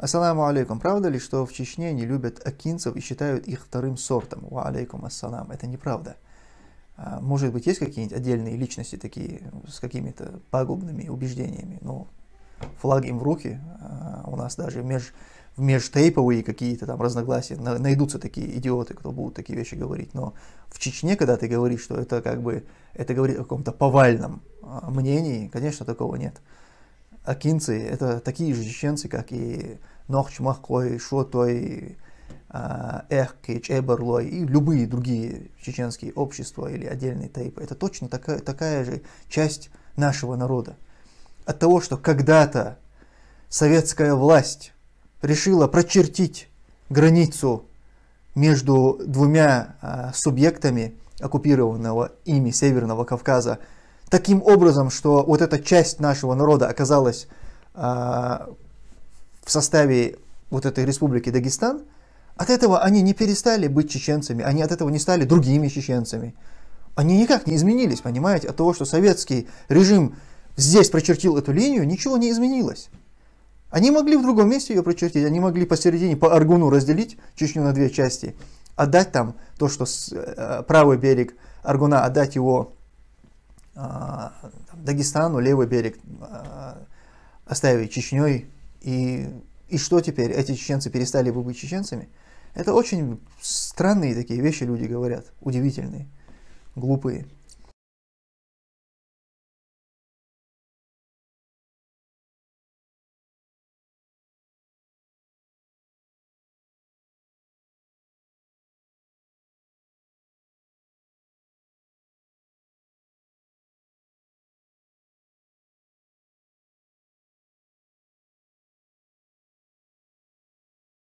Ассаламу алейкум. Правда ли, что в Чечне не любят акинцев и считают их вторым сортом? Ва алейкум ассалам. Это неправда. А, может быть, есть какие-нибудь отдельные личности такие, ну, с какими-то пагубными убеждениями, но ну, флаг им в руки. А, у нас даже меж, в межтейповые какие-то там разногласия найдутся такие идиоты, кто будут такие вещи говорить. Но в Чечне, когда ты говоришь, что это как бы, это говорит о каком-то повальном а, мнении, конечно, такого нет акинцы – это такие же чеченцы, как и Нохч, Махкой, Шотой, а, Эх, Кейч, Эберлой и любые другие чеченские общества или отдельные тайпы. Это точно такая, такая же часть нашего народа. От того, что когда-то советская власть решила прочертить границу между двумя а, субъектами оккупированного ими Северного Кавказа – таким образом, что вот эта часть нашего народа оказалась э, в составе вот этой республики Дагестан, от этого они не перестали быть чеченцами, они от этого не стали другими чеченцами. Они никак не изменились, понимаете, от того, что советский режим здесь прочертил эту линию, ничего не изменилось. Они могли в другом месте ее прочертить, они могли посередине по Аргуну разделить Чечню на две части, отдать там то, что с, э, э, правый берег Аргуна, отдать его а, Дагестану левый берег а, оставили Чечней. И, и что теперь? Эти чеченцы перестали бы быть чеченцами? Это очень странные такие вещи люди говорят, удивительные, глупые.